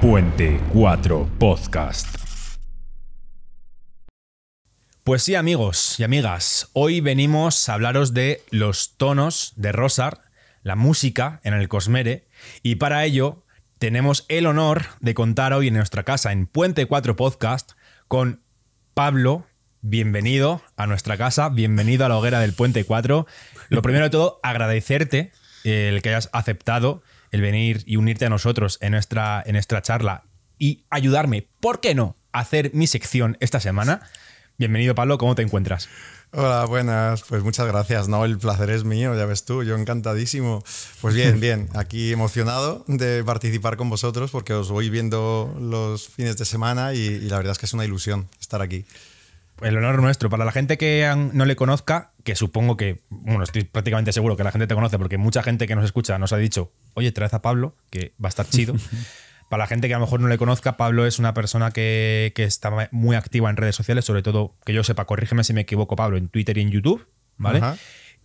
Puente 4 Podcast. Pues sí, amigos y amigas, hoy venimos a hablaros de los tonos de Rosar, la música en el Cosmere, y para ello tenemos el honor de contar hoy en nuestra casa, en Puente 4 Podcast, con Pablo. Bienvenido a nuestra casa, bienvenido a la hoguera del Puente 4. Lo primero de todo, agradecerte eh, el que hayas aceptado el venir y unirte a nosotros en nuestra, en nuestra charla y ayudarme, ¿por qué no?, a hacer mi sección esta semana. Bienvenido, Pablo, ¿cómo te encuentras? Hola, buenas. Pues muchas gracias. No, el placer es mío, ya ves tú, yo encantadísimo. Pues bien, bien, aquí emocionado de participar con vosotros porque os voy viendo los fines de semana y la verdad es que es una ilusión estar aquí el honor nuestro. Para la gente que no le conozca, que supongo que, bueno, estoy prácticamente seguro que la gente te conoce, porque mucha gente que nos escucha nos ha dicho, oye, trae a Pablo, que va a estar chido. Para la gente que a lo mejor no le conozca, Pablo es una persona que, está muy activa en redes sociales, sobre todo, que yo sepa, corrígeme si me equivoco, Pablo, en Twitter y en YouTube, ¿vale?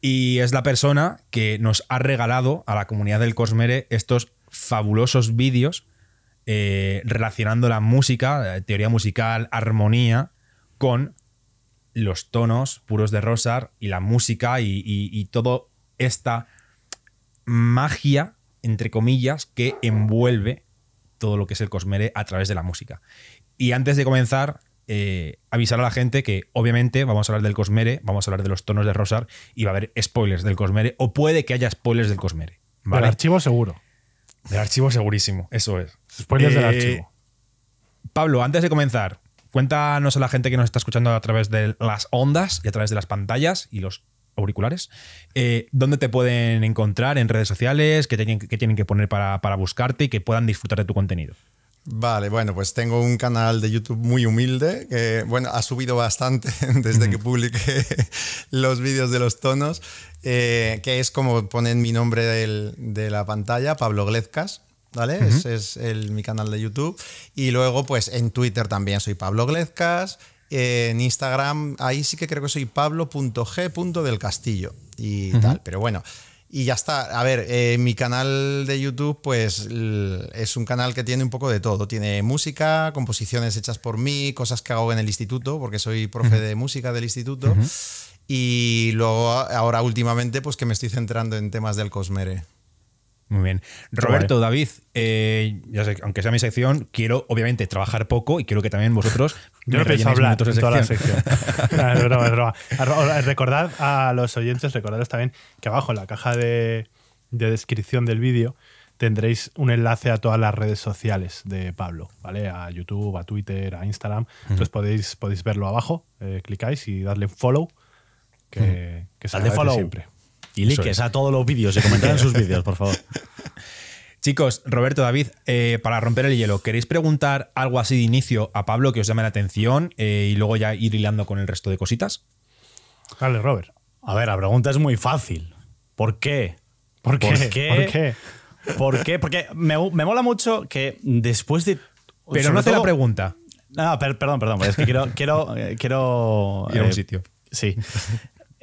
Y es la persona que nos ha regalado a la comunidad del Cosmere estos fabulosos vídeos eh, relacionando la música, eh, teoría musical, armonía, con los tonos puros de Rosar y la música y, toda esta magia, entre comillas, que envuelve todo lo que es el Cosmere a través de la música. Y antes de comenzar, eh, avisar a la gente que obviamente vamos a hablar del Cosmere, vamos a hablar de los tonos de Rosar y va a haber spoilers del Cosmere, o puede que haya spoilers del Cosmere. El Del archivo seguro. Del archivo segurísimo, eso es. Spoilers del eh, archivo. Pablo, antes de comenzar, Cuéntanos a la gente que nos está escuchando a través de las ondas y a través de las pantallas y los auriculares, eh, dónde te pueden encontrar en redes sociales, qué, tienen que poner para, buscarte y que puedan disfrutar de tu contenido. Vale, bueno, pues tengo un canal de YouTube muy humilde que, bueno, ha subido bastante desde que publiqué los vídeos de los tonos, eh, que es como ponen mi nombre de la pantalla, Pablo Glezcas, ¿vale? Ese es el, mi canal de YouTube. Y luego, pues en Twitter también soy Pablo Glezcas. en Instagram, ahí sí que creo que soy pablo.g.delcastillo y Castillo y tal. Pero bueno, y ya está. A ver, eh, mi canal de YouTube, pues es un canal que tiene un poco de todo. Tiene música, composiciones hechas por mí, cosas que hago en el instituto, porque soy profe de música del instituto. Y luego, ahora últimamente, pues que me estoy centrando en temas del Cosmere. Muy bien. Roberto, David, eh, sé, aunque sea mi sección, quiero obviamente trabajar poco y quiero que también vosotros Yo no hablar de toda la sección. es es ah, Recordad a los oyentes, recordados también que abajo en la caja de, descripción del vídeo tendréis un enlace a todas las redes sociales de Pablo, ¿vale? A YouTube, a Twitter, a Instagram. Entonces podéis, podéis verlo abajo, eh, clicáis y darle follow. Que, que se follow. siempre. Y likes a todos los vídeos y comentad en sus vídeos, por favor. Chicos, Roberto, David, eh, para romper el hielo, ¿queréis preguntar algo así de inicio a Pablo que os llame la atención eh, y luego ya ir hilando con el resto de cositas? Dale, Robert. A ver, la pregunta es muy fácil. ¿Por qué? ¿Por qué? ¿Por qué? Porque me, mola mucho que después de. Pero no hace la pregunta. No, ah, perdón, perdón. Es que quiero. quiero, eh, quiero ir a un sitio. Sí.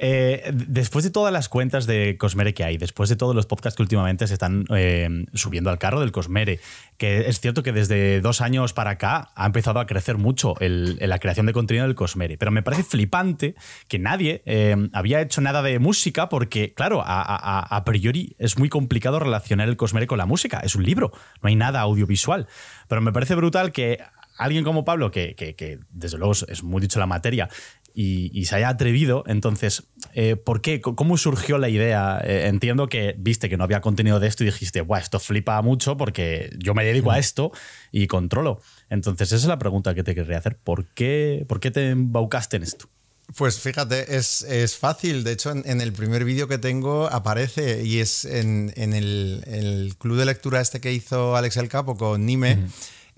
Eh, después de todas las cuentas de Cosmere que hay, después de todos los podcasts que últimamente se están em, subiendo al carro del Cosmere, que es cierto que desde dos años para acá ha empezado a crecer mucho la creación de contenido del Cosmere, pero me parece flipante que nadie em, había hecho nada de música porque, claro, a, priori es muy complicado relacionar el Cosmere con la música, es un libro, no hay nada audiovisual, pero me parece brutal que... Alguien como Pablo, que, que desde luego es muy dicho la materia, y, se haya atrevido. Entonces, eh, ¿por qué? ¿Cómo surgió la idea? Eh, entiendo que viste que no había contenido de esto y dijiste, guau, esto flipa mucho porque yo me dedico a esto y controlo. Entonces, esa es la pregunta que te querría hacer. ¿Por qué, por te embaucaste en esto? Pues fíjate, es, fácil. De hecho, en, el primer vídeo que tengo aparece y es en, el, club de lectura este que hizo Alex El Capo con Nime.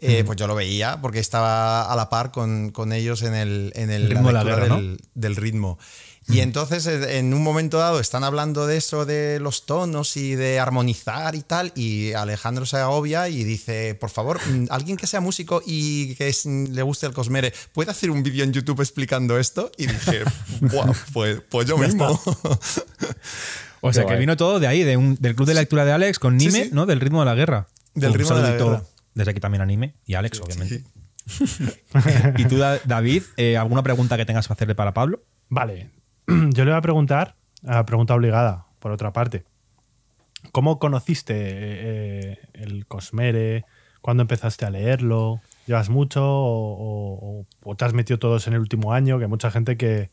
Eh, pues yo lo veía porque estaba a la par con, con ellos en el, en el ritmo la del, ritmo. Y entonces eh, en un momento dado están hablando de eso, de los tonos y de armonizar y tal, y Alejandro se agobia y dice, por favor, mm, alguien que sea músico y que mm, le guste el Cosmere, ¿puede hacer un vídeo en YouTube explicando esto? Y dije, wow, pues, pues, yo mismo. O sea, que vino todo de ahí, del Club de Lectura de Alex con Nime, ¿no? Del ritmo de la guerra. Del ritmo de la guerra. Desde aquí también anime. Y Alex, obviamente. y tú, David, eh, ¿alguna pregunta que tengas que hacerle para Pablo? Vale. Yo le voy a preguntar, pregunta obligada, por otra parte. ¿Cómo conociste eh, el Cosmere? ¿Cuándo empezaste a leerlo? ¿Llevas mucho o, te has metido todos en el último año? Que mucha gente que,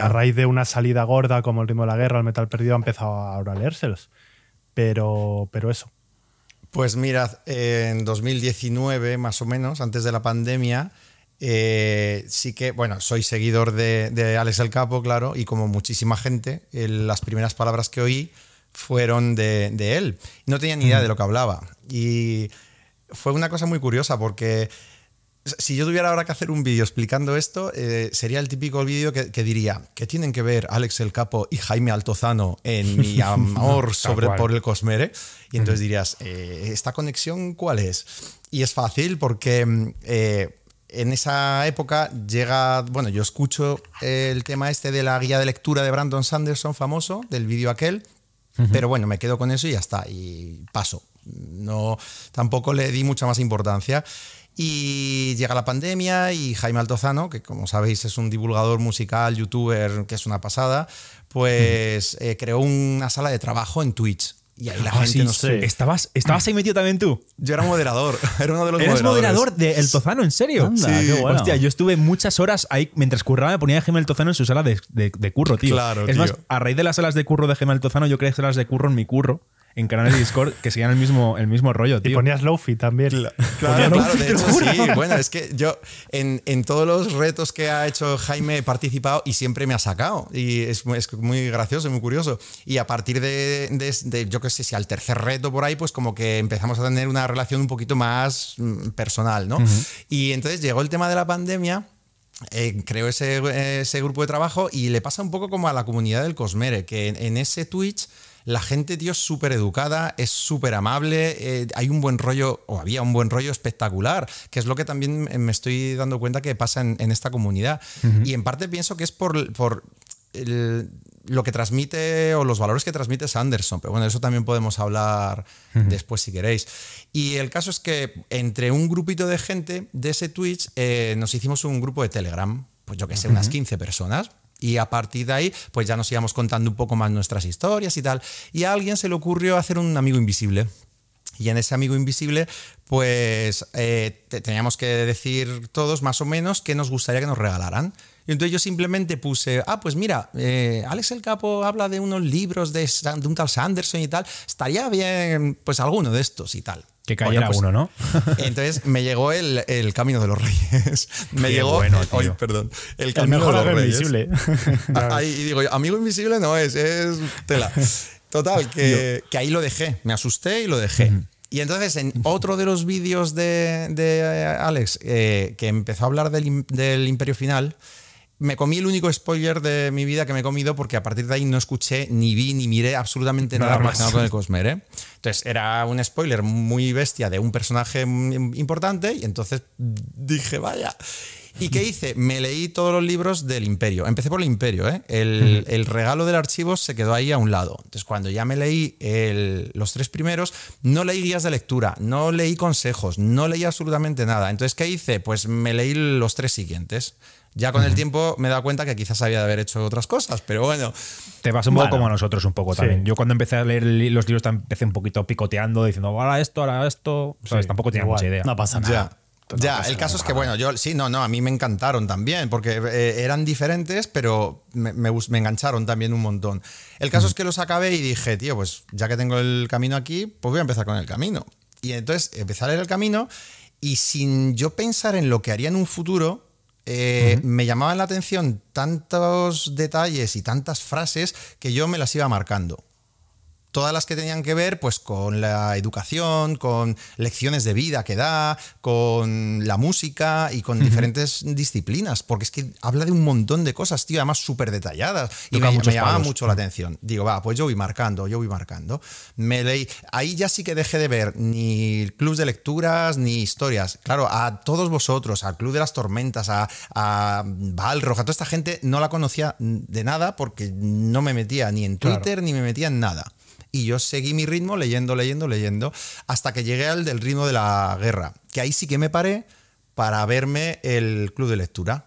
a raíz de una salida gorda como el ritmo de la guerra, el metal perdido, ha empezado ahora a leérselos. Pero, pero eso, pues mirad, en 2019, más o menos, antes de la pandemia, eh, sí que, bueno, soy seguidor de, Alex el Capo, claro, y como muchísima gente, eh, las primeras palabras que oí fueron de, de él. No tenía ni idea de lo que hablaba. Y fue una cosa muy curiosa porque si yo tuviera ahora que hacer un vídeo explicando esto, eh, sería el típico vídeo que, diría, ¿qué tienen que ver Alex el Capo y Jaime Altozano en mi amor sobre por el Cosmere? Y entonces dirías, eh, ¿esta conexión cuál es? Y es fácil porque mm, eh, en esa época llega, bueno, yo escucho el tema este de la guía de lectura de Brandon Sanderson famoso, del vídeo aquel, pero bueno, me quedo con eso y ya está, y paso. No, tampoco le di mucha más importancia. Y llega la pandemia y Jaime Altozano, que como sabéis es un divulgador musical, youtuber, que es una pasada, pues eh, creó una sala de trabajo en Twitch. Y ahí la ah, gente no sé. ¿Estabas, ¿Estabas ahí metido también tú? Yo era moderador. Era uno de los ¿Eres moderador de El Tozano, en serio? sí. Hostia, yo estuve muchas horas ahí mientras curraba, me ponía a Gemel Tozano en su sala de, curro, tío. Claro, Es más, a raíz de las salas de curro de Jaime Tozano, yo creé salas de curro en mi curro en canales de Discord que seguían el mismo, el mismo rollo, tío. Y ponías Lofi también. Claro, claro, de hecho, sí. Bueno, es que yo en, en, todos los retos que ha hecho Jaime he participado y siempre me ha sacado. Y es, es muy gracioso muy curioso. Y a partir de, de, yo qué sé, si al tercer reto por ahí, pues como que empezamos a tener una relación un poquito más mm, personal, ¿no? Y entonces llegó el tema de la pandemia. Eh, creo ese, ese grupo de trabajo y le pasa un poco como a la comunidad del Cosmere, que en ese Twitch la gente, tío, es súper educada, es súper amable, eh, hay un buen rollo, o había un buen rollo espectacular, que es lo que también me estoy dando cuenta que pasa en, esta comunidad. Y en parte pienso que es por, lo que transmite o los valores que transmite Sanderson. Pero bueno, eso también podemos hablar después si queréis. Y el caso es que entre un grupito de gente de ese Twitch eh, nos hicimos un grupo de Telegram, pues yo que sé, unas 15 personas. Y a partir de ahí, pues ya nos íbamos contando un poco más nuestras historias y tal. Y a alguien se le ocurrió hacer un amigo invisible. Y en ese amigo invisible, pues eh, teníamos que decir todos más o menos qué nos gustaría que nos regalaran. Y entonces yo simplemente puse, ah, pues mira, eh, Alex el Capo habla de unos libros de, de un tal Sanderson y tal, estaría bien pues alguno de estos y tal. Que cayera pues, uno, ¿no? Entonces me llegó el, Camino de los Reyes. Me llegó. perdón. El Camino de los Reyes. Invisible. ahí digo, amigo invisible no es, es tela. Total, que, ahí lo dejé. Me asusté y lo dejé. Y entonces en otro de los vídeos de, de eh, Alex, eh, que empezó a hablar del, del Imperio Final, me comí el único spoiler de mi vida que me he comido porque a partir de ahí no escuché, ni vi, ni miré absolutamente nada, nada relacionado con el Cosmer. ¿eh? Entonces era un spoiler muy bestia de un personaje importante y entonces dije, vaya. ¿Y qué hice? Me leí todos los libros del Imperio. Empecé por el Imperio, ¿eh? El, regalo del archivo se quedó ahí a un lado. Entonces, cuando ya me leí los tres primeros, no leí guías de lectura, no leí consejos, no leí absolutamente nada. Entonces, ¿qué hice? Pues me leí los tres siguientes. Ya con el tiempo me he dado cuenta que quizás había de haber hecho otras cosas, pero bueno. Te vas un poco como a nosotros un poco también. Yo cuando empecé a leer los libros empecé un poquito picoteando, diciendo, ahora esto, ahora esto. Tampoco tenía mucha idea. No pasa nada ya, el caso es que, bueno, yo sí, no, no, a mí me encantaron también, porque eh, eran diferentes, pero me, me, engancharon también un montón. El caso es que los acabé y dije, tío, pues ya que tengo el camino aquí, pues voy a empezar con el camino. Y entonces empecé el camino y sin yo pensar en lo que haría en un futuro, eh, me llamaban la atención tantos detalles y tantas frases que yo me las iba marcando todas las que tenían que ver pues con la educación, con lecciones de vida que da, con la música y con diferentes disciplinas, porque es que habla de un montón de cosas, tío, además súper detalladas y me, llamaba mucho la atención. Digo, va, pues yo voy marcando, yo voy marcando. Me leí, ahí ya sí que dejé de ver ni clubs de lecturas ni historias. Claro, a todos vosotros, al Club de las Tormentas, a, a a toda esta gente no la conocía de nada porque no me metía ni en Twitter ni me metía en nada y yo seguí mi ritmo leyendo, leyendo, leyendo, hasta que llegué al del ritmo de la guerra, que ahí sí que me paré para verme el club de lectura.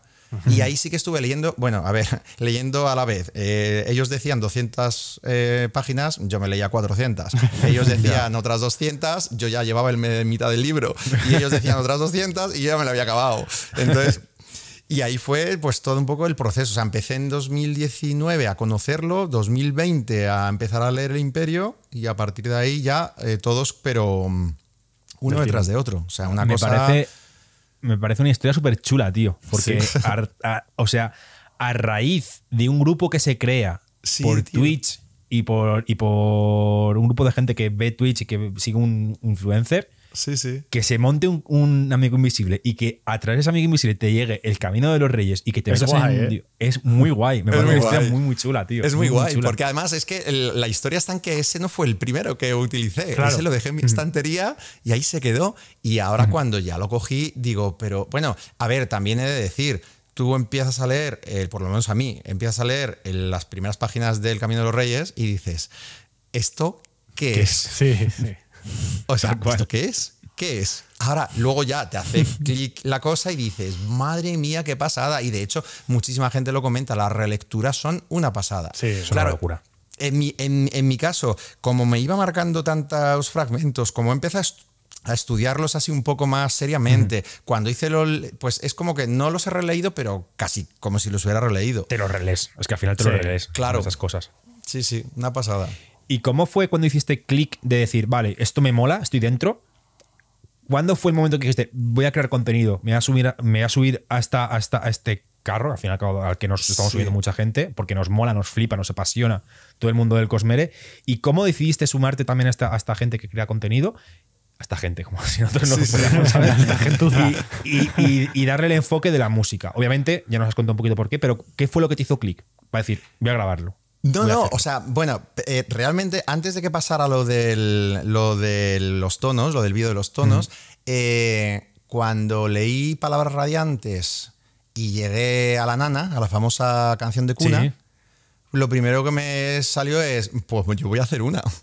Y ahí sí que estuve leyendo, bueno, a ver, leyendo a la vez. Eh, ellos decían 200 eh, páginas, yo me leía 400. Ellos decían otras 200, yo ya llevaba el mitad del libro. Y ellos decían otras 200 y yo ya me lo había acabado. Entonces, y ahí fue pues todo un poco el proceso. O sea, empecé en 2019 a conocerlo, 2020 a empezar a leer El Imperio y a partir de ahí ya eh, todos, pero mm, uno detrás de otro. O sea, una me Parece, me parece una historia súper chula, tío. Porque, a, o sea, a raíz de un grupo que se crea por Twitch y por, y por un grupo de gente que ve Twitch y que sigue un influencer, que se monte un, amigo invisible y que a través de ese amigo invisible te llegue el camino de los reyes y que te metas ¿eh? Es muy guay. Me parece muy historia muy, chula, tío. Es muy, guay, porque además es que la historia está en que ese no fue el primero que utilicé. Ese lo dejé en mi mm. estantería y ahí se quedó. Y ahora mm. cuando ya lo cogí, digo, pero bueno, a ver, también he de decir tú empiezas a leer, eh, por lo menos a mí, empiezas a leer eh, las primeras páginas del Camino de los Reyes y dices, ¿esto qué, ¿Qué es? Sí, sí. O sea, qué es? ¿Qué es? Ahora, luego ya te hace clic la cosa y dices, madre mía, qué pasada. Y de hecho, muchísima gente lo comenta, las relecturas son una pasada. Sí, es una locura. En mi, en, mi caso, como me iba marcando tantos fragmentos, como empiezas a estudiarlos así un poco más seriamente. Cuando hice lo, pues es como que no los he releído, pero casi como si los hubiera releído. Te los relees, es que al final te los relees. Claro. Esas cosas. Sí, sí, una pasada. ¿Y cómo fue cuando hiciste clic de decir, vale, esto me mola, estoy dentro? ¿Cuándo fue el momento que dijiste, voy a crear contenido, me voy a subir, me a subir hasta, hasta este carro, al final al que nos estamos subiendo mucha gente, porque nos mola, nos flipa, nos apasiona todo el mundo del Cosmere? ¿Y cómo decidiste sumarte también a esta, gente que crea contenido? A esta gente, como si nosotros no Y, y, darle el enfoque de la música. Obviamente, ya nos has contado un poquito por qué, pero ¿qué fue lo que te hizo clic? Para decir, voy a grabarlo. No, no, o sea, bueno, eh, realmente antes de que pasara lo, lo de los tonos, lo del vídeo de los tonos, eh, cuando leí Palabras Radiantes y llegué a la nana, a la famosa canción de cuna, lo primero que me salió es, pues yo voy a hacer una.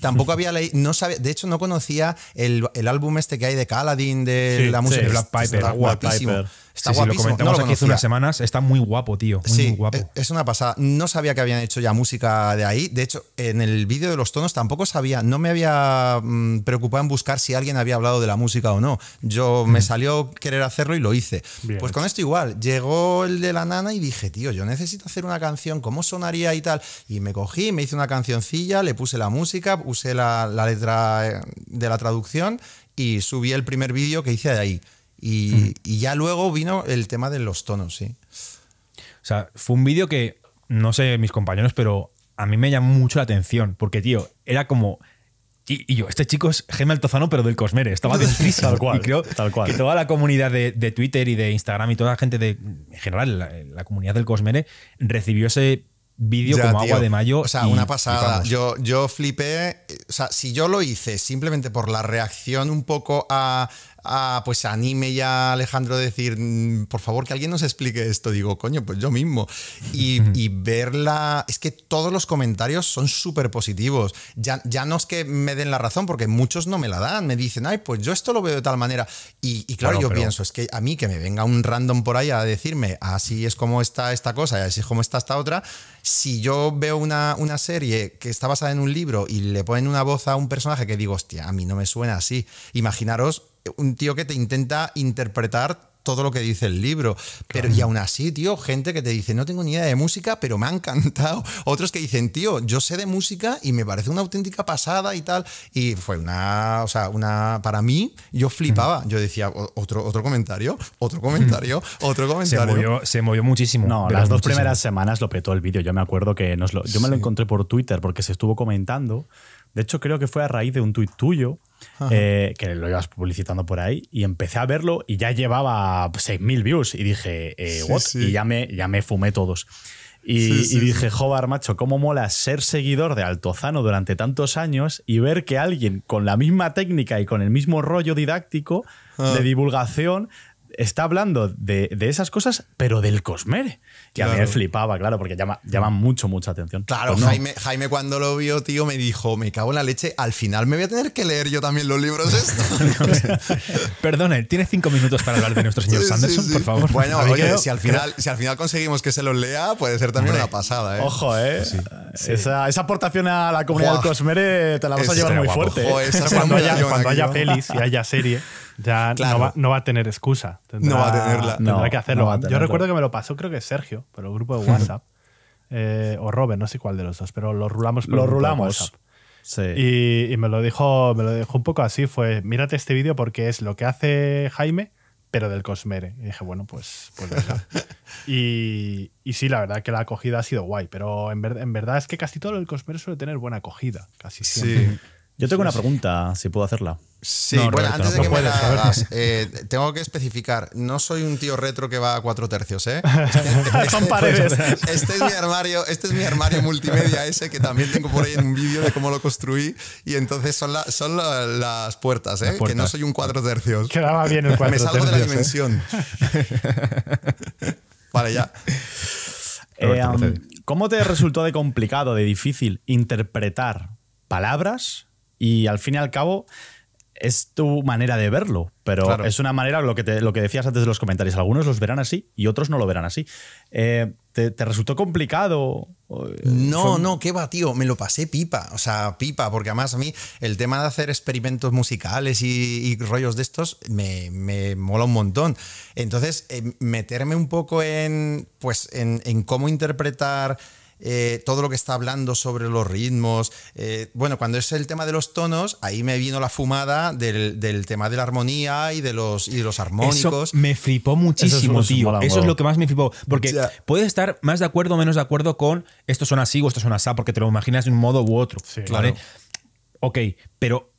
Tampoco había leído, no de hecho no conocía el, álbum este que hay de Caladín, de la música. de Black Piper, Black Piper. Está lo comentamos aquí hace unas semanas. Está muy guapo, tío. sí, e, Es una pasada. No sabía que habían hecho ya música de ahí. De hecho, en el vídeo de los tonos tampoco sabía. No me había mm, preocupado en buscar si alguien había hablado de la música o no. Yo me salió querer hacerlo y lo hice. Pues con esto igual. Llegó el de la nana y dije, tío, yo necesito hacer una canción. ¿Cómo sonaría y tal? Y me cogí, me hice una cancioncilla, le puse la música, usé la, la letra eh, de la traducción y subí el primer vídeo que hice de ahí. Y, ya luego vino el tema de los tonos, sí. O sea, fue un vídeo que, no sé mis compañeros, pero a mí me llamó mucho la atención, porque, tío, era como... Y, yo, este chico es Gemma Altozano, pero del Cosmere, estaba triste. tal cual, creo que toda la comunidad de, Twitter y de Instagram y toda la gente de, en general, la, comunidad del Cosmere, recibió ese vídeo como agua de mayo. O sea, una pasada. Yo, yo flipé. O sea, si yo lo hice simplemente por la reacción un poco a Ah, pues anime ya Alejandro a decir, mm, por favor, que alguien nos explique esto. Digo, coño, pues yo mismo. Y, verla, es que todos los comentarios son súper positivos. Ya, ya no es que me den la razón, porque muchos no me la dan, me dicen, ay, pues yo esto lo veo de tal manera. Y, claro, yo pienso, es que a mí que me venga un random por ahí a decirme, así es como está esta cosa y así es como está esta otra, si yo veo una, una serie que está basada en un libro y le ponen una voz a un personaje que digo, hostia, a mí no me suena así, imaginaros un tío que te intenta interpretar todo lo que dice el libro. Pero y aún así, tío, gente que te dice, no tengo ni idea de música, pero me ha encantado. Otros que dicen, tío, yo sé de música y me parece una auténtica pasada y tal. Y fue una, o sea, una, para mí, yo flipaba. Yo decía, otro, otro comentario, otro comentario, otro comentario. Se movió, se muchísimo. No, las dos primeras semanas lo petó el vídeo. Yo me acuerdo que nos yo me lo encontré por Twitter porque se estuvo comentando de hecho, creo que fue a raíz de un tuit tuyo, eh, que lo ibas publicitando por ahí, y empecé a verlo y ya llevaba 6.000 pues, views y dije, eh, what? Y ya me, fumé todos. Y, dije, joder, macho, cómo mola ser seguidor de Altozano durante tantos años y ver que alguien con la misma técnica y con el mismo rollo didáctico de ah. divulgación está hablando de, esas cosas, pero del Cosmere. Que a mí me flipaba, claro, porque llama, llama mucho, mucha atención. Claro, pues Jaime, Jaime cuando lo vio, tío, me dijo, me cago en la leche, al final me voy a tener que leer yo también los libros estos. Perdone, ¿tiene cinco minutos para hablar de nuestro señor Sanderson, por favor? Bueno, oye, si, al final, si al final conseguimos que se los lea, puede ser también una pasada, ¿eh? Ojo, ¿eh? Esa, aportación a la comunidad del Cosmere te la vas a llevar muy fuerte. ¿eh? cuando, haya, cuando haya pelis y haya serie. Ya no, va, a tener excusa. no va a tenerla. Tendrá que hacerlo. Yo recuerdo que me lo pasó, creo que Sergio, por el grupo de WhatsApp, eh, o Robert, no sé cuál de los dos, pero lo rulamos por WhatsApp. Y, me lo dijo, me lo un poco así, fue mírate este vídeo porque es lo que hace Jaime, pero del Cosmere. Y dije, bueno, pues, pues y, sí, la verdad que la acogida ha sido guay, pero en, verdad es que casi todo el Cosmere suele tener buena acogida, casi siempre. Sí. Yo tengo una pregunta, si puedo hacerla. Sí, bueno, antes de que la eh, tengo que especificar, no soy un tío retro que va a cuatro tercios, ¿eh? Este- son paredes. Este, es mi armario, este es mi armario multimedia ese que también tengo por ahí en un vídeo de cómo lo construí y entonces son, son las puertas, ¿eh? Que no soy un cuatro tercios. Quedaba bien el cuatro Me salgo de la ¿eh? dimensión. vale, ya. Eh, um, ¿Cómo te resultó de complicado, de difícil interpretar palabras y al fin y al cabo, es tu manera de verlo, pero es una manera, lo que, lo que decías antes de los comentarios, algunos los verán así y otros no lo verán así. Eh, ¿te, resultó complicado? Eh, no, no, qué va, tío, me lo pasé pipa, o sea, pipa, porque además a mí el tema de hacer experimentos musicales y, rollos de estos me, me, mola un montón. Entonces, em, meterme un poco en, pues, en, en cómo interpretar eh, todo lo que está hablando sobre los ritmos. Eh, bueno, cuando es el tema de los tonos, ahí me vino la fumada del, tema de la armonía y de los, y los armónicos. me flipó muchísimo, tío. Eso es lo que más me flipó. Porque puedes estar más de acuerdo o menos de acuerdo con esto son así o esto suena así, porque te lo imaginas de un modo u otro. claro. Ok, pero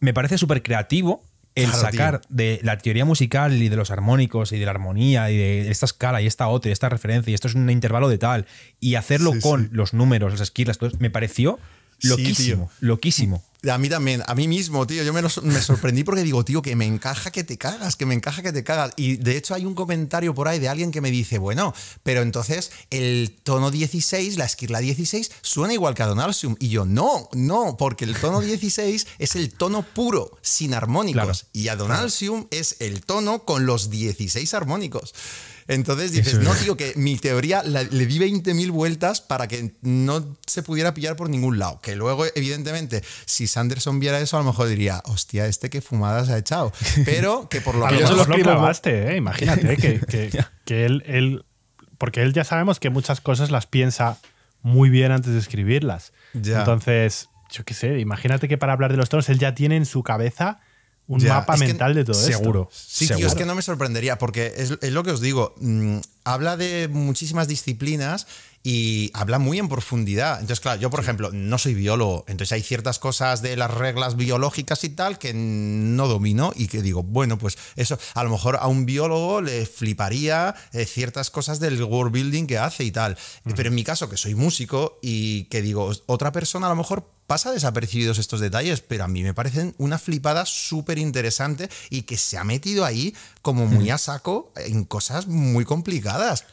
me parece súper creativo el sacar de la teoría musical y de los armónicos y de la armonía y de esta escala y esta otra y esta referencia y esto es un intervalo de tal y hacerlo con los números, las esquilas, todo, me pareció Loquísimo, loquísimo. A mí también, a mí mismo, tío. Yo me, me, sorprendí porque digo, tío, que me encaja que te cagas, que me encaja que te cagas. Y de hecho hay un comentario por ahí de alguien que me dice, bueno, pero entonces el tono 16, la esquirla 16, suena igual que Adonalsium. Y yo, no, no, porque el tono 16 es el tono puro, sin armónicos. Y Adonalsium es el tono con los 16 armónicos. Entonces dices, no, digo que mi teoría le di 20.000 vueltas para que no se pudiera pillar por ningún lado. Que luego, evidentemente, si Sanderson viera eso, a lo mejor diría, hostia, este qué fumadas ha echado. Pero que por lo menos... lo probaste, ¿eh? imagínate, que, que, él, Porque él ya sabemos que muchas cosas las piensa muy bien antes de escribirlas. Entonces, yo qué sé, imagínate que para hablar de los toros él ya tiene en su cabeza un mapa mental de todo seguro, esto. Seguro. Sí, es que no me sorprendería, porque es, es lo que os digo. Mm, habla de muchísimas disciplinas y habla muy en profundidad. Entonces, claro, yo, por ejemplo, no soy biólogo, entonces hay ciertas cosas de las reglas biológicas y tal que no domino y que digo, bueno, pues eso, a lo mejor a un biólogo le fliparía eh, ciertas cosas del world building que hace y tal. Pero en mi caso, que soy músico y que digo, otra persona a lo mejor pasa desapercibidos estos detalles, pero a mí me parecen una flipada súper interesante y que se ha metido ahí como muy a saco en cosas muy complicadas. Aquí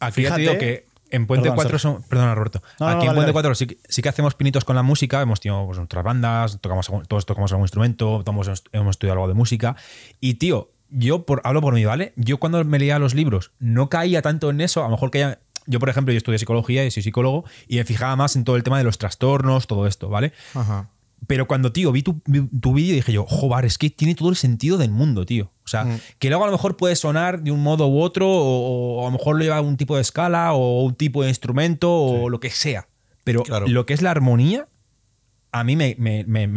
ah, Fíjate, que en Puente 4 son. Perdona, Roberto. aquí en Puente 4 sí, que hacemos pinitos con la música. Hemos tenido nuestras bandas, tocamos, todos tocamos algún instrumento, hemos estudiado algo de música. Y tío, yo por, hablo por mí, ¿vale? Yo cuando me leía los libros no caía tanto en eso, a lo mejor que Yo, por ejemplo, yo estudié psicología y soy psicólogo y me fijaba más en todo el tema de los trastornos, todo esto, ¿vale? Ajá. Pero cuando, tío, vi tu, tu vídeo dije yo, joder, es que tiene todo el sentido del mundo, tío. O sea, mm. que luego a lo mejor puede sonar de un modo u otro, o, a lo mejor lo lleva un tipo de escala, o un tipo de instrumento, o lo que sea. Pero lo que es la armonía, a mí me,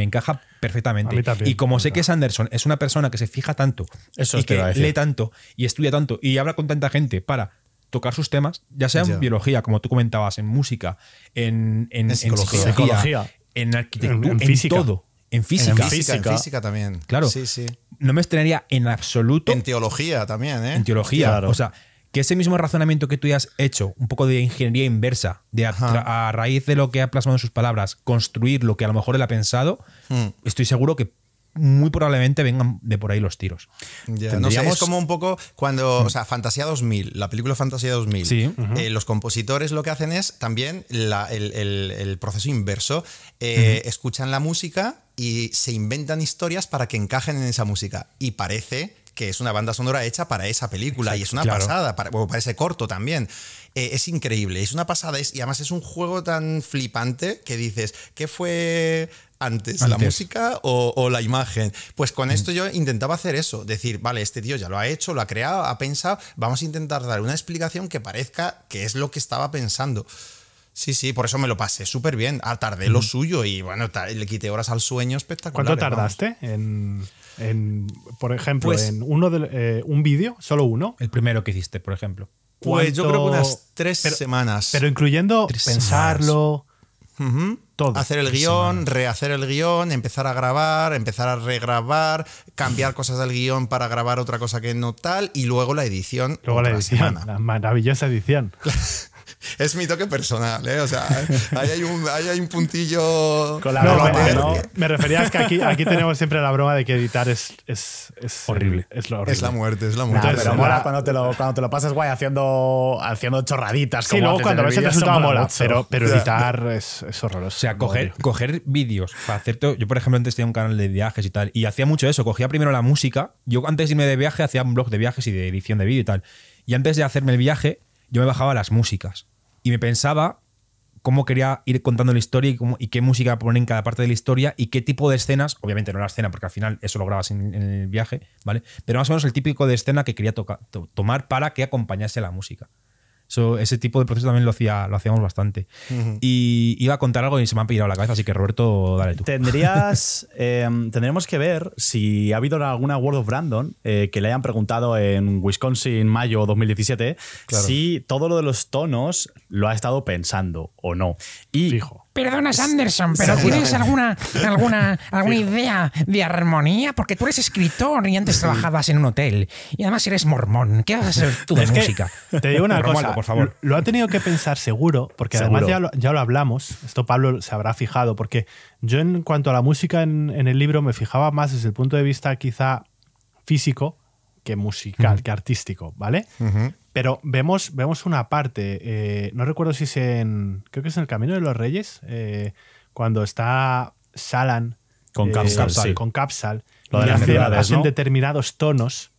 encaja perfectamente. y como sé que Sanderson es una persona que se fija tanto, y que lee tanto, y estudia tanto, y habla con tanta gente para tocar sus temas, ya sea en biología, como tú comentabas, en música, en, en, psicología, en arquitectura, en, todo. En física. En física. también. Claro. Sí, sí. No me estrenaría en absoluto. En teología también, ¿eh? En teología. O sea, que ese mismo razonamiento que tú ya has hecho, un poco de ingeniería inversa, de a, raíz de lo que ha plasmado en sus palabras, construir lo que a lo mejor él ha pensado, mm. estoy seguro que muy probablemente vengan de por ahí los tiros. Ya, es como un poco cuando, o sea, Fantasía 2000, la película Fantasía 2000, sí, eh, los compositores lo que hacen es también el, proceso inverso, eh, escuchan la música y se inventan historias para que encajen en esa música. Y parece que es una banda sonora hecha para esa película y es una pasada, para, ese corto también. Eh, es increíble, es una pasada y además es un juego tan flipante que dices, ¿qué fue antes, la música o, la imagen. Pues con mm. esto yo intentaba hacer eso, decir, vale, este tío ya lo ha hecho, lo ha creado, ha pensado, vamos a intentar dar una explicación que parezca que es lo que estaba pensando. Sí, sí, por eso me lo pasé súper bien. Ah, tardé lo mm. suyo y bueno, le quité horas al sueño espectacular. ¿Cuánto tardaste en, por ejemplo, pues en uno de, eh, un vídeo, solo uno? El primero que hiciste, por ejemplo. Pues yo creo que unas tres semanas. Pero incluyendo pensarlo. Hacer el guión, rehacer el guión, empezar a grabar, empezar a regrabar, cambiar cosas del guión para grabar otra cosa que no tal, y luego la edición. Luego la edición, la maravillosa edición. es mi toque personal, ¿eh? O sea, ahí hay un, puntillo. Con la broma, ¿no? Me refería que aquí, aquí tenemos siempre la broma de que editar es, horrible. Es, la muerte, es la muerte. pero mola cuando te, lo, cuando lo pasas guay haciendo, haciendo chorraditas. Sí, luego cuando ves el resultado mola, pero, pero editar es, horroroso. O sea, coger, vídeos Yo, por ejemplo, antes tenía un canal de viajes y tal, y hacía mucho eso. Cogía primero la música. Yo antes de irme de viaje hacía un blog de viajes y de edición de vídeo y tal. Y antes de hacerme el viaje, yo me bajaba las músicas y me pensaba cómo quería ir contando la historia y, qué música poner en cada parte de la historia y qué tipo de escenas, obviamente no la escena, porque al final eso lo grabas en, el viaje, ¿vale? Pero más o menos el típico de escena que quería tomar para que acompañase la música ese tipo de proceso también lo, hacía, lo hacíamos bastante. Y iba a contar algo y se me han pillado la cabeza, así que Roberto, dale tú. Tendrías, em, tendremos que ver si ha habido alguna World of Brandon eh, que le hayan preguntado en Wisconsin, mayo 2017, si todo lo de los tonos lo ha estado pensando o no. Perdona, Sanderson, pero ¿tienes alguna, alguna, alguna idea de armonía? Porque tú eres escritor y antes trabajabas en un hotel. Y además eres mormón. ¿Qué vas a hacer tú de música? Te digo una cosa. Por favor. Lo ha tenido que pensar seguro, porque además ya lo, hablamos. Esto Pablo se habrá fijado, porque yo en cuanto a la música en, el libro me fijaba más desde el punto de vista quizá físico que musical, que artístico, ¿vale? Pero vemos, vemos una parte, eh, no recuerdo si es en, creo que es en el Camino de los Reyes, eh, cuando está Salan con eh, Capsal, con Capsal Lo de y hacen, determinados tonos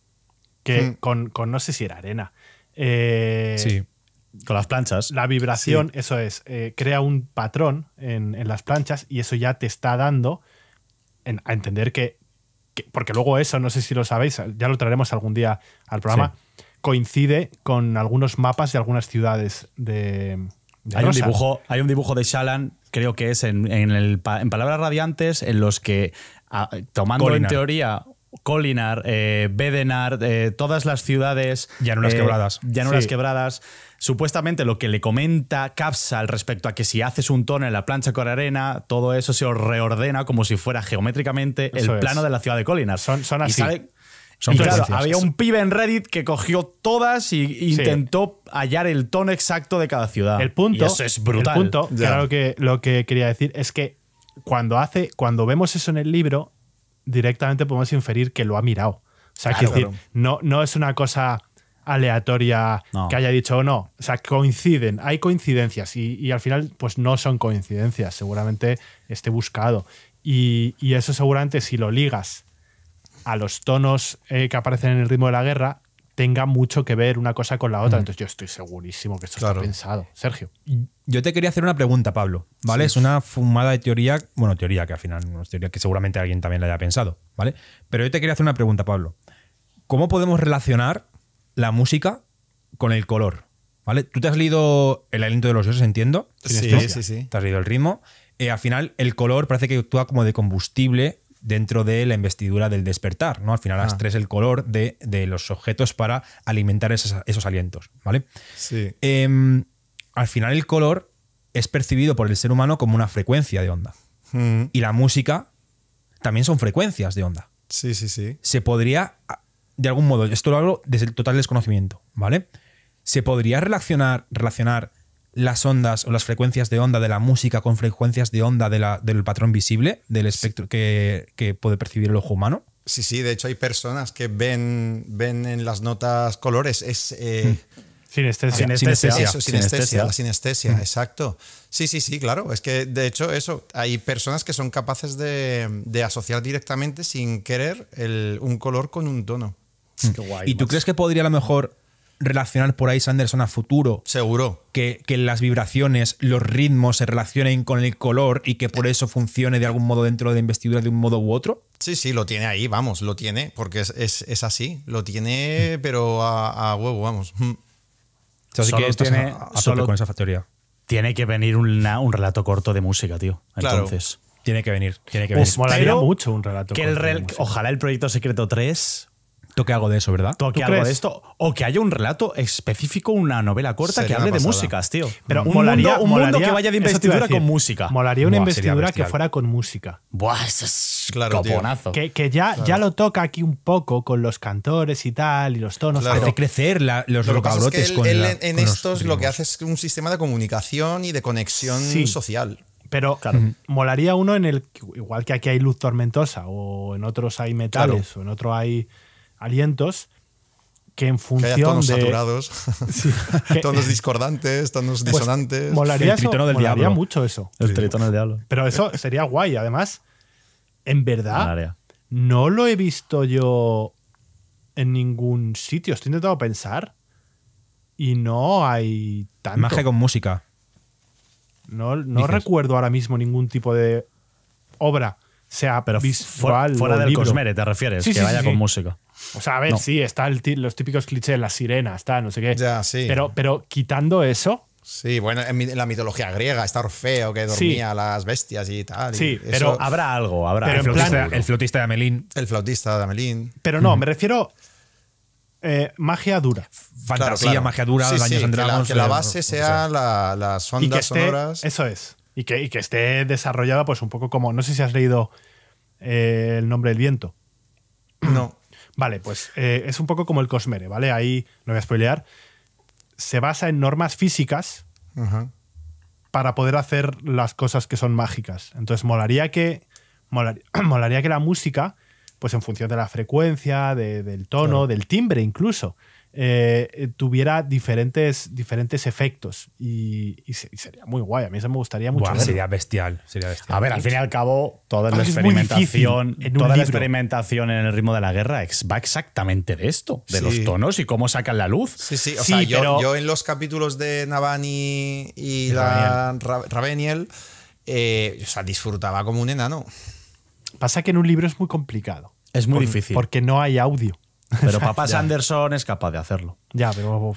que mm. con, no sé si era arena. sí con las planchas. La vibración, eso es, crea un patrón en, las planchas y eso ya te está dando a entender que, Porque luego eso, no sé si lo sabéis, ya lo traeremos algún día al programa coincide con algunos mapas de algunas ciudades de, hay, un dibujo, hay un dibujo de Shalan, creo que es en, Palabras Radiantes, en los que, tomando en teoría Colinar, eh, Bedenar, eh, todas las ciudades. Llanuras eh, quebradas. Llanuras quebradas. Supuestamente lo que le comenta Capsa al respecto a que si haces un tono en la plancha con arena, todo eso se reordena como si fuera geométricamente el plano de la ciudad de Colinar. Son, son así claro, había un pibe en Reddit que cogió todas y intentó hallar el tono exacto de cada ciudad. El punto. eso es brutal. claro que lo que quería decir es que cuando hace, cuando vemos eso en el libro, directamente podemos inferir que lo ha mirado. O sea, que no, no es una cosa aleatoria que haya dicho o oh, no. O sea, coinciden, hay coincidencias y, al final, pues no son coincidencias. Seguramente esté buscado. Y, y eso seguramente si lo ligas a los tonos eh, que aparecen en el ritmo de la guerra tenga mucho que ver una cosa con la otra. Mm. Entonces yo estoy segurísimo que esto se está pensado. Sergio. Yo te quería hacer una pregunta, Pablo. ¿Vale? Es una fumada de teoría, bueno, teoría que al final, que seguramente alguien también la haya pensado, ¿vale? Pero yo te quería hacer una pregunta, Pablo. ¿Cómo podemos relacionar la música con el color? ¿Vale? Tú te has leído El aliento de los dioses, entiendo. Sí, sí, sí, Te has leído el ritmo. Eh, al final, el color parece que actúa como de combustible dentro de la investidura del despertar, ¿no? Al final, las ah. tres, el color de, los objetos para alimentar esos, alientos, ¿vale? Sí. Em, al final, el color es percibido por el ser humano como una frecuencia de onda. Mm. Y la música también son frecuencias de onda. Sí, sí, sí. Se podría, de algún modo, esto lo hablo desde el total desconocimiento, ¿vale? Se podría relacionar, relacionar las ondas o las frecuencias de onda de la música con frecuencias de onda de la, del patrón visible, del espectro que, puede percibir el ojo humano? Sí, sí, de hecho hay personas que ven, ven en las notas colores. Es. Eh, hmm. Sinestesia. Sinestesia. Sinestesia. la sinestesia, hmm. exacto. Sí, sí, sí, claro. Es que, de hecho, eso, hay personas que son capaces de, de asociar directamente, sin querer, un color con un tono. Hmm. guay, ¿Y tú crees que podría a lo mejor relacionar por ahí Sanderson a futuro. Seguro. Que, las vibraciones, los ritmos se relacionen con el color y que por eso funcione de algún modo dentro de investidura de un modo u otro? Sí, sí, lo tiene ahí, vamos, lo tiene, porque es, así, lo tiene, mm. pero a, huevo, vamos. Mm. solo tiene, con esa factoría. Tiene que venir un relato corto de música, tío. Entonces. Tiene que venir, tiene que venir. molaría mucho un relato. corto ojalá el proyecto Secreto 3 toque algo de eso, ¿verdad? Toque algo de esto. O que haya un relato específico, una novela corta que hable de músicas, tío. Mm. Pero un, mundo, que vaya de investidura con música. Molaría una investidura que fuera con música. Buah, eso es claro, coponazo. Que, ya, ya lo toca aquí un poco con los cantores y tal, y los tonos. Claro. Hace crecer los lo con En estos lo que hace es un sistema de comunicación y de conexión social. Pero claro. molaría uno en el. Igual que aquí hay luz tormentosa, o en otros hay metales, o en otro hay alientos que en función que haya tonos de, saturados, tonos discordantes, tonos pues, disonantes. Molaría, el tritono del mucho eso. El tritono del diablo. Pero eso sería guay. Además, en verdad, no lo he visto yo en ningún sitio. Estoy intentando pensar y no hay tanto. Magia con música. No, recuerdo ahora mismo ningún tipo de obra, sea pero visual. Fuera, del Cosmere, te refieres, que vaya con música. O sea, a ver, sí, están los típicos clichés, las sirenas, está, no sé qué. Pero, quitando eso. Sí, bueno, en la mitología griega está Orfeo que dormía las bestias y tal. Sí, pero habrá algo, habrá. el, flautista, de Amelín. El flautista de Amelín. Pero no, me refiero eh, magia dura. Fantasía, magia dura, que, la, eh, base sea, las ondas sonoras. Eso es. Y que, esté desarrollada, pues un poco como. No sé si has leído eh, El nombre del viento. No. Vale, pues eh, es un poco como el Cosmere, ¿vale? Ahí no voy a spoilear. Se basa en normas físicas para poder hacer las cosas que son mágicas. Entonces, molaría que, molaría que la música, pues en función de la frecuencia, del tono, del timbre incluso, eh, eh, tuviera diferentes, diferentes efectos y, sería muy guay. A mí eso me gustaría mucho. sería, bestial, A ver, al fin y al cabo, toda la experimentación, en toda la experimentación en el ritmo de la guerra va exactamente de esto, de los tonos y cómo sacan la luz. Sí, sí. O sea, yo, en los capítulos de Navani y, Raveniel, eh, o sea, disfrutaba como un enano. Pasa que en un libro es muy complicado. Es muy difícil. Porque no hay audio. Pero papá Sanderson es capaz de hacerlo. Ya, pero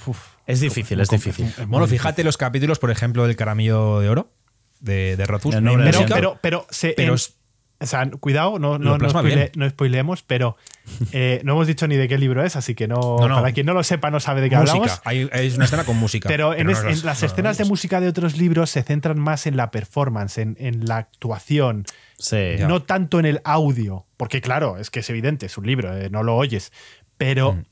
es difícil, es difícil. Bueno, fíjate los capítulos, por ejemplo, del Caramillo de Oro de, de No, pero, pero, o sea, cuidado, no, no, no, pero eh, no hemos dicho ni de qué libro es, así que no, para quien no lo sepa no sabe de qué hablamos. es una escena con música. Pero, las escenas de música de otros libros se centran más en la performance, en, la actuación, no tanto en el audio, porque claro, es que es evidente, es un libro, eh, no lo oyes, pero, mm.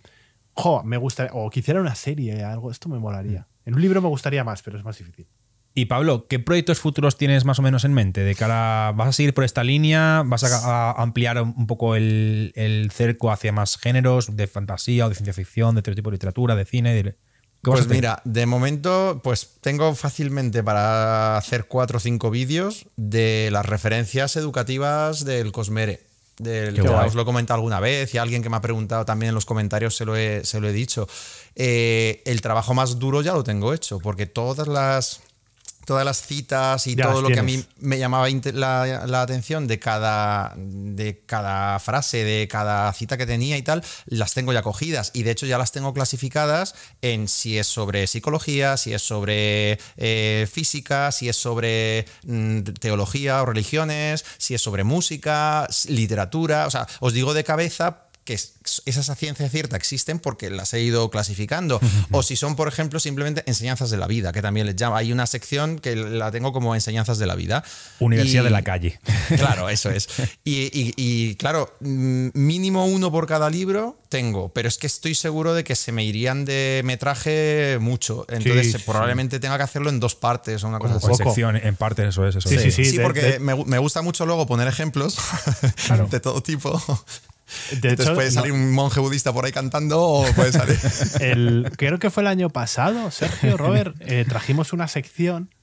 jo, me gustaría, o quisiera una serie, algo, esto me molaría. Mm. En un libro me gustaría más, pero es más difícil. Y Pablo, ¿qué proyectos futuros tienes más o menos en mente? ¿De cara vas a seguir por esta línea? ¿Vas a, ampliar un poco el, cerco hacia más géneros de fantasía o de ciencia ficción, de otro tipo de literatura, de cine? pues mira, de momento, pues tengo fácilmente para hacer cuatro o cinco vídeos de las referencias educativas del Cosmere os lo he comentado alguna vez y alguien que me ha preguntado también en los comentarios se lo he, dicho. Eh, el trabajo más duro ya lo tengo hecho, porque todas las todas las citas y todo lo que a mí me llamaba la, atención de cada, de cada frase, de cada cita que tenía y tal, las tengo ya cogidas. Y de hecho ya las tengo clasificadas en si es sobre psicología, si es sobre eh, física, si es sobre mm, teología o religiones, si es sobre música, literatura. O sea, os digo de cabeza que esas ciencias ciencia cierta existen porque las he ido clasificando. o si son, por ejemplo, simplemente enseñanzas de la vida, que también les llama. Hay una sección que la tengo como enseñanzas de la vida. Universidad de la calle. Claro, eso es. Y, claro, mm, mínimo uno por cada libro tengo, pero es que estoy seguro de que se me irían de metraje mucho. Entonces probablemente tenga que hacerlo en dos partes o una pues cosa así. sección, en parte eso es. sí, sí, sí, sí. porque Me, gusta mucho luego poner ejemplos de todo tipo entonces puede salir un monje budista por ahí cantando o puede salir. creo que fue el año pasado, Sergio, Robert, eh, trajimos una sección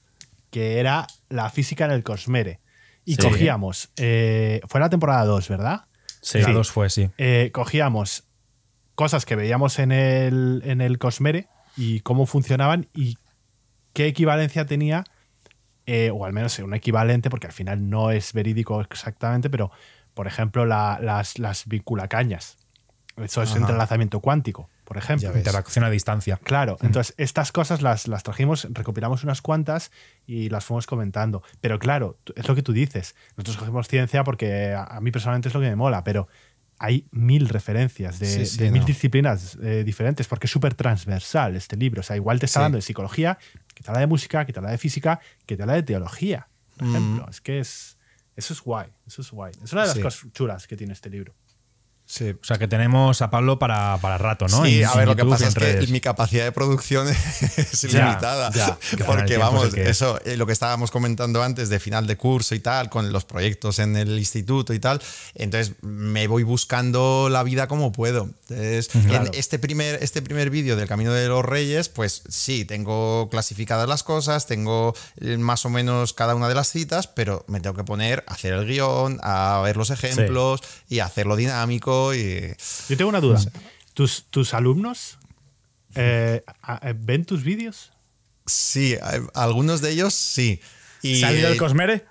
que era la física en el Cosmere. Y cogíamos, eh, fue la temporada 2, ¿verdad? Sí, la 2 fue, sí. Eh, cogíamos cosas que veíamos en el, en el Cosmere y cómo funcionaban y qué equivalencia tenía, o al menos un equivalente, porque al final no es verídico exactamente, pero por ejemplo, las, las vinculacañas. Eso es entrelazamiento cuántico, por ejemplo. Interacción a distancia. Claro, mm. entonces estas cosas las, las trajimos, recopilamos unas cuantas y las fuimos comentando. Pero claro, es lo que tú dices. Nosotros cogemos ciencia porque a, mí personalmente es lo que me mola, pero hay mil referencias de, mil disciplinas eh, diferentes, porque es súper transversal este libro. O sea, igual te está hablando de psicología, que te habla de música, que te habla de física, que te habla de teología, por mm. ejemplo. Es que es, eso es guay, eso es guay. Es una de las cosas chulas que tiene este libro. Sí. O sea que tenemos a Pablo para, para rato, ¿no? Sí, a ver, lo que pasa es que mi capacidad de producción es limitada. porque vamos, eso, eh, lo que estábamos comentando antes de final de curso y tal, con los proyectos en el instituto y tal, entonces me voy buscando la vida como puedo. Entonces, en este primer, este primer vídeo del Camino de los Reyes, pues sí, tengo clasificadas las cosas, tengo eh, más o menos cada una de las citas, pero me tengo que poner a hacer el guión, a ver los ejemplos y hacerlo dinámico eh, Yo tengo una duda. ¿Tus, alumnos eh, eh, ven tus vídeos? Sí, algunos de ellos sí. Y, ¿Salido el Cosmere?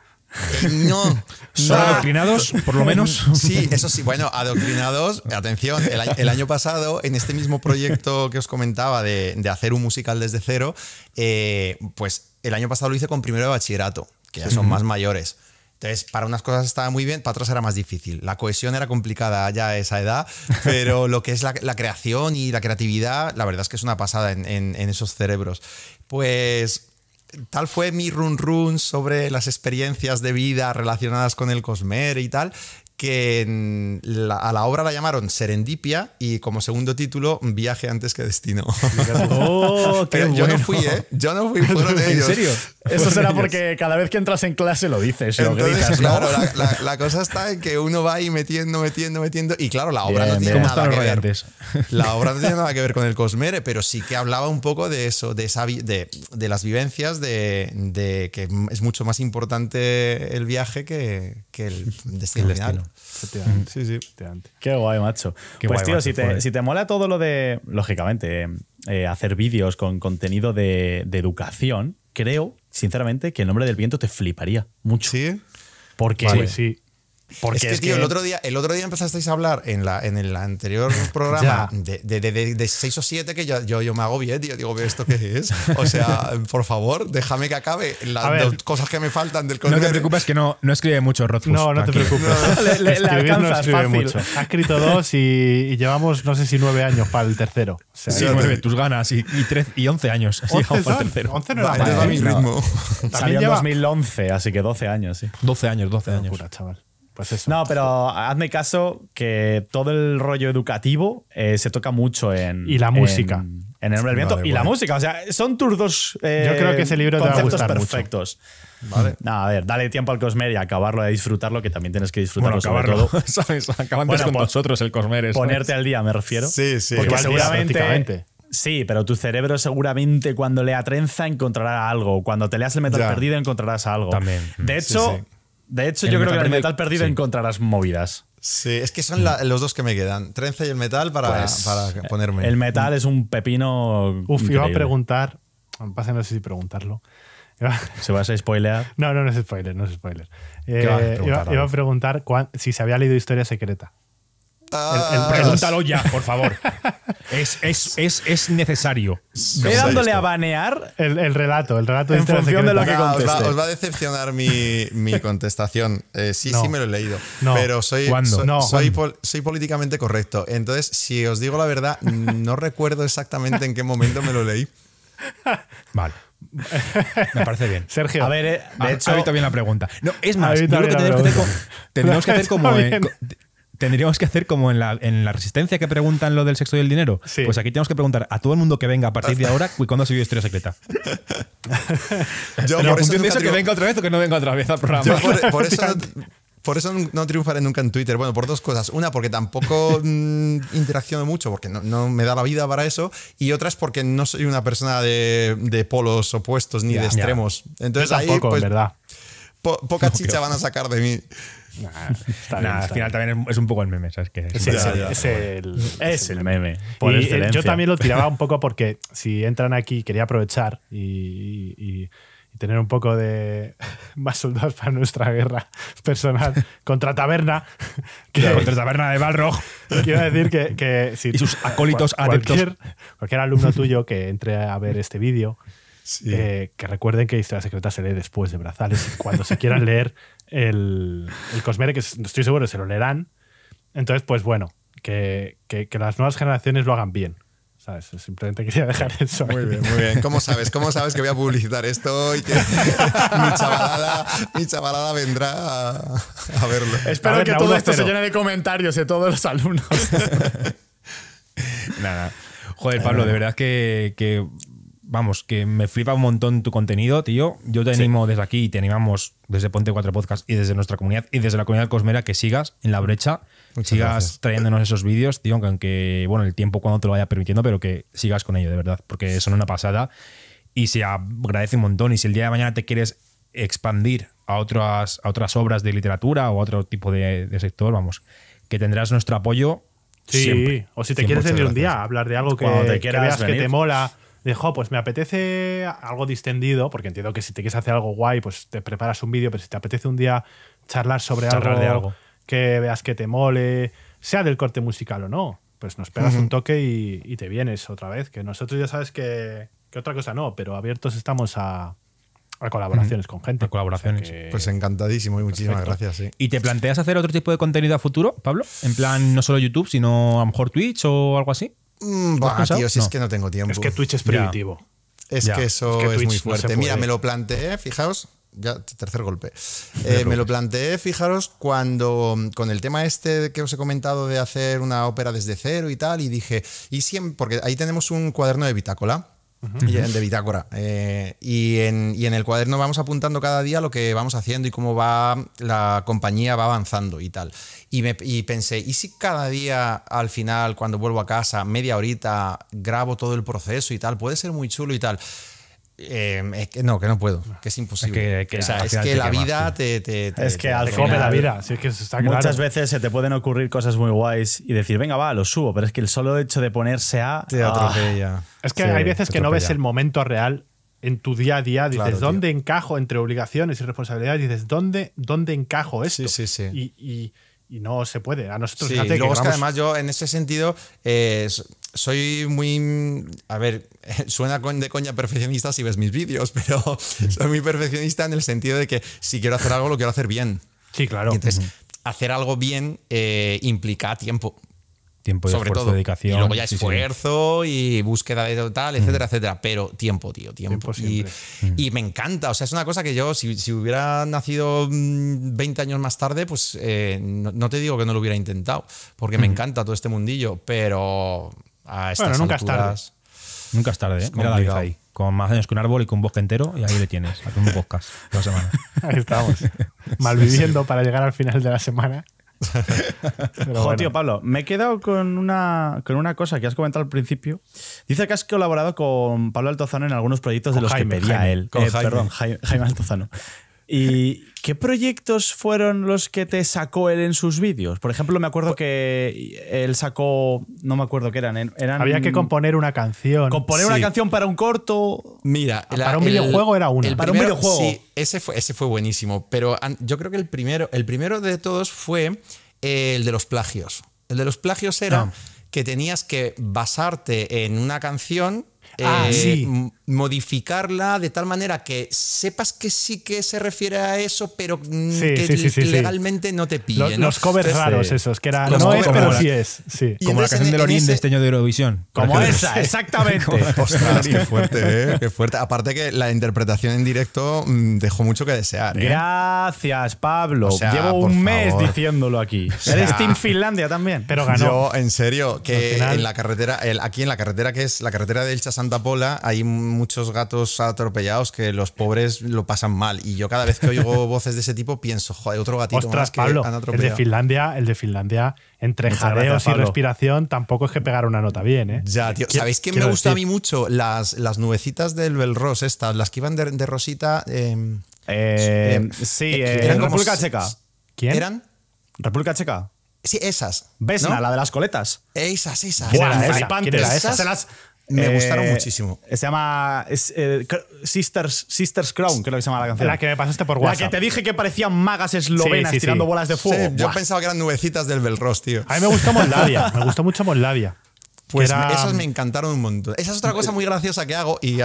No. ¿Son adoctrinados, por lo menos? Sí, eso sí. Bueno, adoctrinados, atención, el, año pasado, en este mismo proyecto que os comentaba de, hacer un musical desde cero, pues el año pasado lo hice con primero de bachillerato, que ya son más mayores. Entonces, para unas cosas estaba muy bien, para otras era más difícil. La cohesión era complicada ya a esa edad, pero lo que es la, creación y la creatividad, la verdad es que es una pasada en, en esos cerebros. Pues tal fue mi run run sobre las experiencias de vida relacionadas con el Cosmer y tal, que a la obra la llamaron Serendipia y como segundo título, Viaje antes que Destino. Oh, yo no fui, ¿eh? Yo no fui, ¿En serio? Eso será porque cada vez que entras en clase lo dices, la, cosa está en que uno va ahí metiendo, metiendo, metiendo y claro, la obra no tiene nada que ver. La obra tiene nada que ver con el Cosmere, pero sí que hablaba un poco de eso, de, de, las vivencias, de, que es mucho más importante el viaje que, El destino. Sí, sí. Qué guay, macho. pues tío, si, te, mola todo lo de, lógicamente, eh, hacer vídeos con contenido de, educación, creo, sinceramente, que el nombre del viento te fliparía mucho. Sí. Porque vale, sí. Porque es que, tío, El, otro día, el otro día empezasteis a hablar en, la, en el anterior programa de, de, de, de, o 7, que yo, yo, yo me bien, tío. Digo, ¿esto qué es? O sea, por favor, déjame que acabe las dos cosas que me faltan del contenido. No te preocupes que no, no escribe mucho Rothfuss. No, no te preocupes. No, le, alcanzas no fácil. Mucho. Ha escrito dos y, llevamos, no sé si nueve años para el tercero. O sea, sí, nueve, tus ganas. Y, y, y once años. ¿Once no era vale, mal, eh, mismo. Salió en 2011, así que doce años, sí. Doce años, doce años. Locura, chaval. Pues no, pero hazme caso que todo el rollo educativo eh, se toca mucho en. Y la música. En, el movimiento. y la música. O sea, son tus dos. Eh, Yo creo que ese libro perfectos. Vale. No, a ver, dale tiempo al Cosmer y acabarlo, de disfrutarlo, que también tienes que disfrutarlo. Bueno, con nosotros el Cosmer. Ponerte al día, me refiero. Sí, sí. Porque seguramente. Sí, pero tu cerebro seguramente cuando lea trenza encontrará algo. Cuando te leas el metal perdido encontrarás algo. También. De hecho, de hecho, yo creo que el metal perdido encontrarás movidas. Sí, es que son los dos que me quedan. Trenza y el metal pues, para, ponerme. El metal es un pepino. Uf, iba a preguntar. Pasa, no sé si preguntarlo. ¿Se va a spoilear? No, no, no es spoiler, no es spoiler. Eh, iba, a preguntar si se había leído Historia Secreta. Ah. pregúntalo ya, por favor. es, necesario. Voy dándole a banear el, relato, el relato en este función de lo que ah, conteste. Os va, a decepcionar mi, mi contestación. Eh, sí, sí me lo he leído. Pero soy, soy, políticamente correcto. Entonces, si os digo la verdad, no recuerdo exactamente en qué momento me lo leí. vale. Me parece bien. Sergio. A ver, eh, de hecho, ahorita bien la pregunta. No, es más, yo creo que, tenemos, que hacer como, tendríamos que hacer como en la, en la resistencia que preguntan lo del sexo y el dinero. Pues aquí tenemos que preguntar a todo el mundo que venga a partir de ahora cuándo ha subido historia secreta. yo por eso, que venga otra vez o que no venga otra vez al programa. por, eso por eso no triunfaré nunca en Twitter. Bueno, por dos cosas. Una, porque tampoco mm, interacciono mucho, porque no, no, me da la vida para eso. Y otra es porque no soy una persona de, de polos opuestos ni de extremos. Entonces ahí, pues, verdad. poca chicha van a sacar de mí. al final también es un poco el meme, ¿sabes Es, el, es el, meme. Eh, yo también lo tiraba un poco porque si entran aquí, quería aprovechar y, tener un poco de más soldados para nuestra guerra personal contra Taberna. contra Taberna de Balrog. Quiero decir que, si y sus acólitos adeptos cualquier, alumno tuyo que entre a ver este vídeo. Eh, que recuerden que Historia Secreta se lee después de Brazales. Cuando se quieran leer el, el Cosmere, que estoy seguro se lo leerán. Entonces, pues bueno, que, las nuevas generaciones lo hagan bien. ¿Sabes? Simplemente quería dejar eso. Muy bien, muy bien. ¿Cómo sabes? ¿Cómo sabes que voy a publicitar esto y que mi chavalada, mi chavalada vendrá a, verlo? Espero que todo esto se llene de comentarios de todos los alumnos. Nada. Joder, Pablo, de verdad que vamos, que me flipa un montón tu contenido, tío. Yo te animo desde aquí y te animamos desde Ponte 4 Podcast y desde nuestra comunidad y desde la comunidad Cosmera que sigas en la brecha, sigas trayéndonos esos vídeos, tío, aunque, bueno, el tiempo cuando te lo vaya permitiendo, pero que sigas con ello, de verdad, porque son una pasada y se agradece un montón. Y si el día de mañana te quieres expandir a otras, a otras obras de literatura o a otro tipo de, sector, vamos, que tendrás nuestro apoyo Sí, o si te quieres venir un día a hablar de algo que, te que te mola Dijo, pues me apetece algo distendido, porque entiendo que si te quieres hacer algo guay, pues te preparas un vídeo, pero si te apetece un día charlar sobre algo, de algo que veas que te mole, sea del corte musical o no, pues nos pegas un toque y, te vienes otra vez. Que nosotros ya sabes que, otra cosa no, pero abiertos estamos a, colaboraciones con gente. colaboraciones. Pues encantadísimo y muchísimas gracias. ¿Y te planteas hacer otro tipo de contenido a futuro, Pablo? En plan, no solo YouTube, sino a lo mejor Twitch o algo así. Mm, bah, tío, si es que no tengo tiempo. Es que Twitch es primitivo. Es que eso es, muy fuerte. Mira, me lo planteé, fijaos, ya tercer golpe. Eh, me lo planteé, fijaros, cuando con el tema este que os he comentado de hacer una ópera desde cero y tal, y dije, y siempre, porque ahí tenemos un cuaderno de bitácola y de bitácora. Eh, y, en, el cuaderno vamos apuntando cada día lo que vamos haciendo y cómo va la compañía va avanzando y tal. Y, me, y pensé, ¿y si cada día al final, cuando vuelvo a casa, media horita, grabo todo el proceso y tal? Puede ser muy chulo y tal. Em, no, que no puedo, que es imposible. Es que, es que la vida te, Es que al la vida. que Muchas veces se te pueden ocurrir cosas muy guays y decir, venga, va, lo subo, pero es que el solo hecho de ponerse a. Te ah. Es que hay veces que no ves el momento real en tu día a día. Dices, ¿dónde encajo entre obligaciones y responsabilidades? Dices, ¿dónde, encajo esto? Sí, y, no se puede. A nosotros además yo en ese sentido eh, soy muy. A ver, suena de coña perfeccionista si ves mis vídeos, pero soy muy perfeccionista en el sentido de que si quiero hacer algo, lo quiero hacer bien. Sí, claro. entonces, hacer algo bien eh, implica tiempo. Tiempo y Sobre todo. dedicación. Y luego ya esfuerzo y búsqueda de tal, etcétera, etcétera. Pero tiempo, tío, tiempo. y, me encanta. O sea, es una cosa que yo, si, hubiera nacido 20 mm, años más tarde, pues eh, no, te digo que no lo hubiera intentado, porque me encanta todo este mundillo, pero bueno, nunca es tarde. Nunca es tarde, ¿eh? Es ahí. Con más años que un árbol y con un bosque entero, y ahí le tienes, un podcast la semana. Ahí estamos. Malviviendo para llegar al final de la semana. Joder, tío, Pablo, me he quedado con una, con una cosa que has comentado al principio. Dice que has colaborado con Pablo Altozano en algunos proyectos de los que pedía él. Con eh, Perdón, Jaime, Altozano. ¿Y qué proyectos fueron los que te sacó él en sus vídeos? Por ejemplo, me acuerdo pues que él sacó, no me acuerdo qué eran, Había que componer una canción. Componer una canción para un corto. Mira, ah, para un videojuego era una. para un videojuego. Sí, ese fue, ese fue buenísimo, pero yo creo que el primero, el primero de todos fue eh, el de los plagios. El de los plagios era ah. que tenías que basarte en una canción. Ah, eh, sí modificarla de tal manera que sepas que sí que se refiere a eso, pero mm, que legalmente no te pillen. Los, covers raros esos, que era no es, pero sí es. Como la canción de Lorín de este año de Eurovisión. Como esa, exactamente. Ostras, qué fuerte, ¿eh? qué fuerte. Aparte que la interpretación en directo mm, dejó mucho que desear. ¿eh? Gracias, Pablo. Llevo un mes diciéndolo aquí. Eres Team Finlandia también, pero ganó. Yo, en serio, que en la carretera, aquí en la carretera que es la carretera de Elcha Santa Pola hay un muchos gatos atropellados que los pobres lo pasan mal. Y yo cada vez que oigo voces de ese tipo pienso, joder, otro gatito más que han El de Finlandia, el de Finlandia, entre jadeos y respiración, tampoco es que pegar una nota bien, ¿eh? Ya, tío. ¿Sabéis qué me gusta a mí mucho? Las, las nubecitas del Belros, estas, las que iban de, rosita. Em, eh, em, sí, eh, eh, eran República Checa. ¿Quién? ¿Eran? República Checa. Sí, esas. Vesna, la de las coletas. Esas, esas. Me eh, gustaron muchísimo. Se llama eh, Sisters, Sisters Crown, creo que se llama la canción. La que me pasaste por WhatsApp. La que te dije que parecían magas eslovenas tirando bolas de fuego. yo pensaba que eran nubecitas del Belros, tío. A mí me gustó Moldavia, me gustó mucho Moldavia. Pues esas me encantaron un montón. Esa es otra cosa muy graciosa que hago y,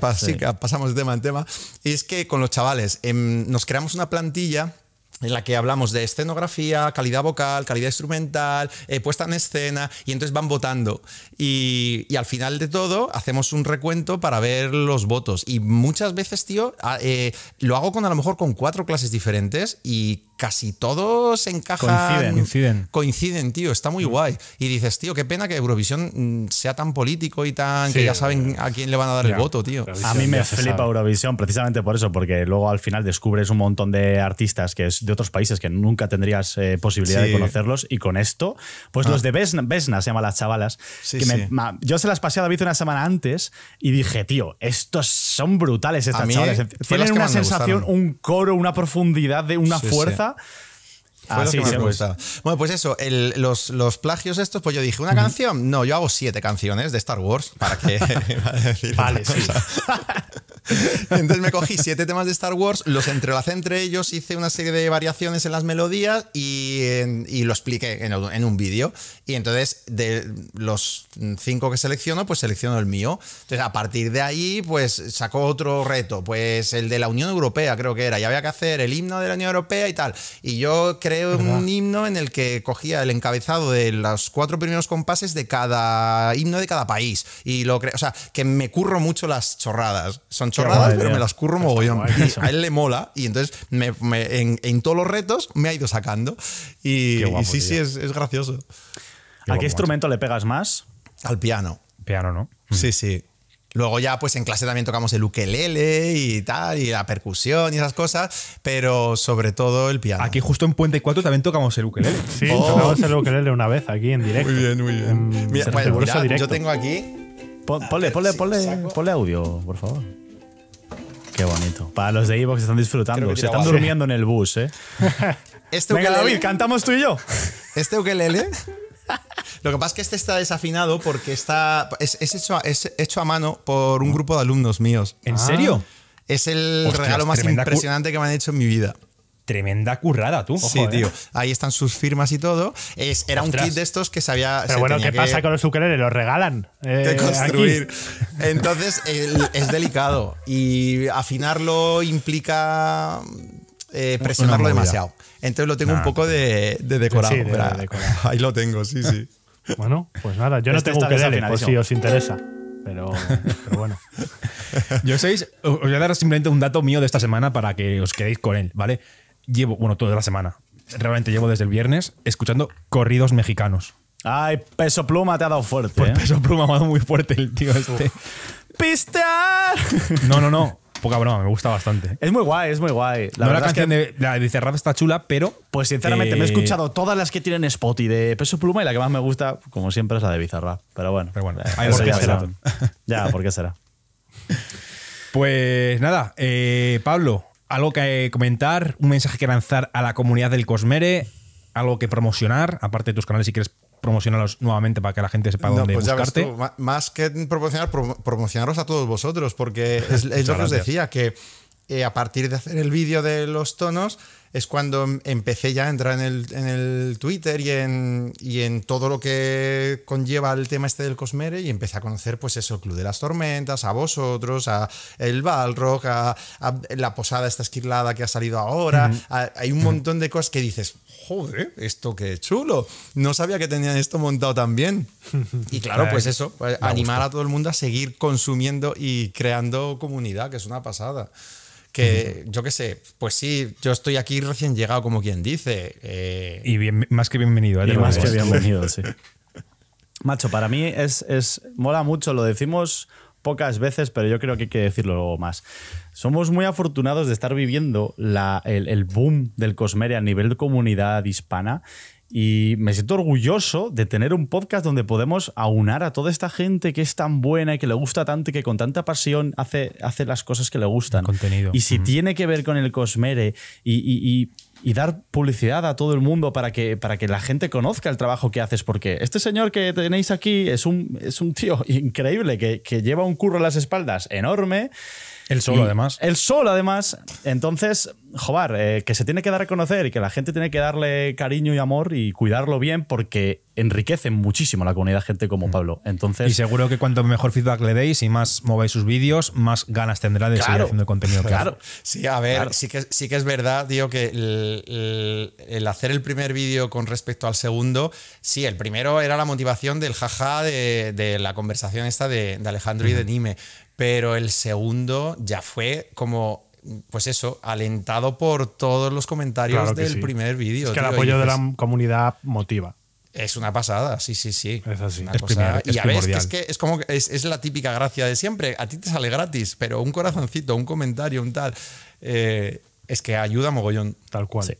pasamos de tema en tema. Y es que con los chavales em, nos creamos una plantilla en la que hablamos de escenografía, calidad vocal, calidad instrumental, eh, puesta en escena, y entonces van votando. Y, al final de todo hacemos un recuento para ver los votos. Y muchas veces, tío, ah, eh, lo hago con a lo mejor con cuatro clases diferentes y casi todos encajan. Coinciden, coinciden. tío, está muy guay. Y dices, tío, qué pena que Eurovisión mm, sea tan político y tan. que ya saben a quién le van a dar el voto, tío. A mí me flipa Eurovisión precisamente por eso, porque luego al final descubres un montón de artistas que es de otros países que nunca tendrías eh, posibilidad de conocerlos. Y con esto, pues los ah. de Vesna, se llaman las chavalas. yo se las pasé a David una semana antes y dije, tío, estos son brutales, estas Tienen una sensación, un coro, una profundidad, de una fuerza ça. Bueno, pues eso, los, los, plagios estos, pues yo dije, ¿una canción? No, yo hago siete canciones de Star Wars para que. vale, sí. Entonces me cogí siete temas de Star Wars, los entrelacé entre ellos, hice una serie de variaciones en las melodías y, y lo expliqué en, un vídeo. Y entonces de los cinco que selecciono, pues selecciono el mío. Entonces a partir de ahí, pues sacó otro reto, pues el de la Unión Europea creo que era, y había que hacer el himno de la Unión Europea y tal. Y yo creo un himno en el que cogía el encabezado de los cuatro primeros compases de cada himno de cada país. Y lo O sea, que me curro mucho las chorradas. Son chorradas, pero me las curro mogollón. a él le mola. Y entonces en, todos los retos me ha ido sacando. Y, sí, sí, es, gracioso. ¿A qué instrumento le pegas más? Al piano. Piano, ¿no? Sí, sí. Luego ya pues en clase también tocamos el ukelele y tal, y la percusión y esas cosas, pero sobre todo el piano. Aquí justo en Puente 4 también tocamos el ukelele. Sí, oh. tocamos el ukelele una vez aquí en directo. Muy bien, muy bien. Mira, yo tengo aquí... ponle, audio, por favor. Qué bonito. Para los de Evox están disfrutando, se están durmiendo en el bus, ¿eh? Este ukelele, Venga, David, cantamos tú y yo. Este ukelele lo que pasa es que este está desafinado porque está es, hecho, es hecho a mano por un grupo de alumnos míos. ¿En serio? Es el regalo más impresionante que me han hecho en mi vida. Tremenda currada, tú. sí, tío. Ahí están sus firmas y todo. era un kit de estos que se había... Pero bueno, ¿qué pasa con los ukeleles? Los regalan. de eh, construir. Entonces, es delicado. Y afinarlo implica eh, presionarlo demasiado. Entonces lo tengo un poco de, decorado. Ahí lo tengo, sí, sí. Bueno, pues nada, yo no este tengo que darle, por si os interesa. Pero, bueno. yo os voy a dar simplemente un dato mío de esta semana para que os quedéis con él, ¿vale? Llevo, bueno, toda la semana, realmente llevo desde el viernes escuchando corridos mexicanos. Ay, peso pluma te ha dado fuerte. Pues ¿eh? peso pluma me ha dado muy fuerte el tío este. ¡Pista! No, no, no poca broma, me gusta bastante. Es muy guay, es muy guay. La, canción de, la está chula, pero. Pues sinceramente, me he eh, escuchado todas las que tienen spot y de peso pluma y la que más me gusta, como siempre, es la de Bizarra. Pero bueno. Pero bueno, eh, ya ¿por qué será? Pues nada, eh, Pablo, algo que comentar, un mensaje que lanzar a la comunidad del Cosmere, algo que promocionar, aparte de tus canales si quieres promocionaros nuevamente para que la gente sepa dónde pues buscarte. más que promocionar, promocionaros a todos vosotros, porque ellos nos decía, que eh, a partir de hacer el vídeo de los tonos, es cuando em, empecé ya a entrar en el, en el Twitter y en, y en, todo lo que conlleva el tema este del Cosmere y empecé a conocer pues eso, el Club de las Tormentas, a vosotros, a el Balrog, a, la posada esta esquirlada que ha salido ahora. hay un montón de cosas que dices, joder, esto qué chulo. No sabía que tenían esto montado tan bien. Y claro, pues eso, pues, animar a todo el mundo a seguir consumiendo y creando comunidad, que es una pasada que yo qué sé, pues sí, yo estoy aquí recién llegado, como quien dice. Eh. Y más que bienvenido. ¿eh? Y más que bienvenido, sí. Macho, para mí es, mola mucho, lo decimos pocas veces, pero yo creo que hay que decirlo más. Somos muy afortunados de estar viviendo el, el, boom del Cosmere a nivel comunidad hispana y me siento orgulloso de tener un podcast donde podemos aunar a toda esta gente que es tan buena y que le gusta tanto y que con tanta pasión hace, las cosas que le gustan. contenido. Y si tiene que ver con el Cosmere y, y, y, dar publicidad a todo el mundo para que, para que la gente conozca el trabajo que haces, porque este señor que tenéis aquí es un, es un tío increíble que, que lleva un curro en las espaldas enorme el sol además. El solo, además. Entonces, joder, eh, que se tiene que dar a conocer y que la gente tiene que darle cariño y amor y cuidarlo bien porque enriquece muchísimo la comunidad gente como mm. Pablo. Entonces, y seguro que cuanto mejor feedback le deis y más mováis sus vídeos, más ganas tendrá de seguir haciendo el contenido. Claro. Sí, a ver, sí, que, sí que es verdad, digo que el, hacer el primer vídeo con respecto al segundo, sí, el primero era la motivación del jaja de, la conversación esta de, Alejandro y de Nime. Pero el segundo ya fue como pues eso, alentado por todos los comentarios del primer vídeo. Es que el apoyo de la comunidad motiva. Es una pasada, sí, sí, sí. Es así. y a ver, es que es como es, la típica gracia de siempre. A ti te sale gratis, pero un corazoncito, un comentario, un tal. Eh, es que ayuda mogollón. Tal cual. Sí,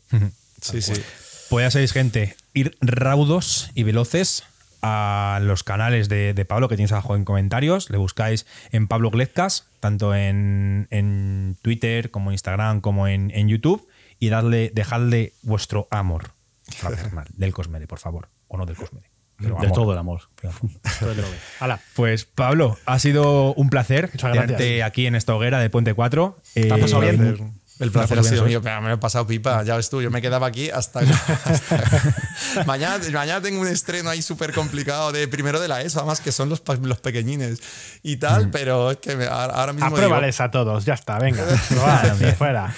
sí, sí. Pues ya sabéis, gente, ir raudos y veloces a los canales de, Pablo que tienes abajo en comentarios. Le buscáis en Pablo Glezcas, tanto en, en, Twitter como en Instagram como en, YouTube. Y dejadle vuestro amor del Cosmere, por favor. O no del Cosmere. de todo el amor. pues Pablo, ha sido un placer verte aquí en esta hoguera de Puente 4. El placer ha sido mío, me he pasado pipa, ya ves tú, yo me quedaba aquí hasta... mañana, mañana tengo un estreno ahí súper complicado de primero de la ESO, además que son los, los pequeñines y tal, mm. pero es que ahora mismo... Apruébales a todos, ya está, venga, fuera.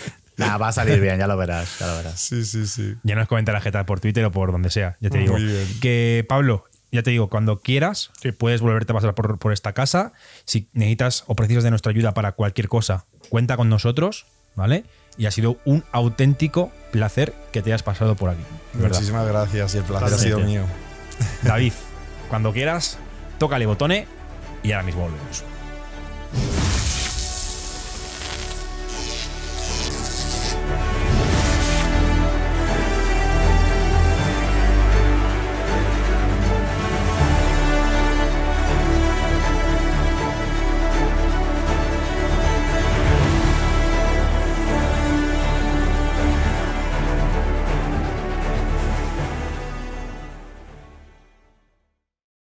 va a salir bien, ya lo verás, ya lo verás. Sí, sí, sí. Ya nos comenta la jeta por Twitter o por donde sea, ya te digo. Que Pablo, ya te digo, cuando quieras, puedes volverte a pasar por, por, esta casa. Si necesitas o precisas de nuestra ayuda para cualquier cosa, cuenta con nosotros. ¿vale? Y ha sido un auténtico placer que te hayas pasado por aquí. Muchísimas gracias y el placer ha sido mío. David, cuando quieras, tócale botone y ahora mismo volvemos.